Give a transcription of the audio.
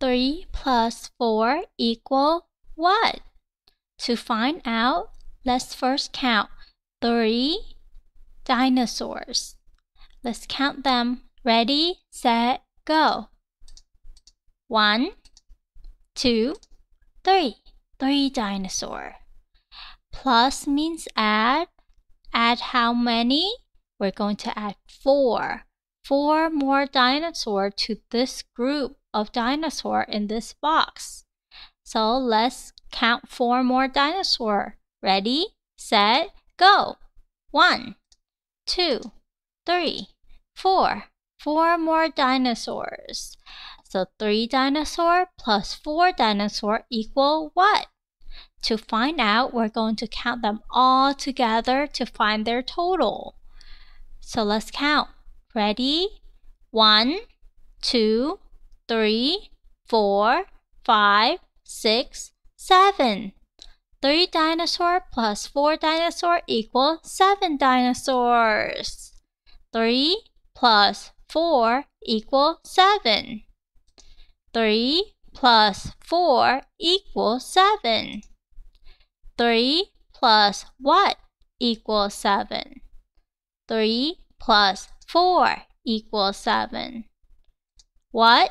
3 plus 4 equal what? To find out, let's first count 3 dinosaurs. Let's count them. Ready, set, go. One, two, three. Three dinosaur. Plus means add. Add how many? We're going to add four. Four more dinosaur to this group of dinosaur in this box. So let's count four more dinosaur. Ready, set, go. One, two, three, four. Four more dinosaurs. So three dinosaur plus four dinosaur equal what? To find out, we're going to count them all together to find their total. So let's count. Ready? One, two, three, four, five, six, seven. 3 dinosaur plus 4 dinosaur equals 7 dinosaurs. 3 plus 4 equals 7. 3 plus 4 equals 7. 3 plus what equals 7? 3 plus 4 equals 7. What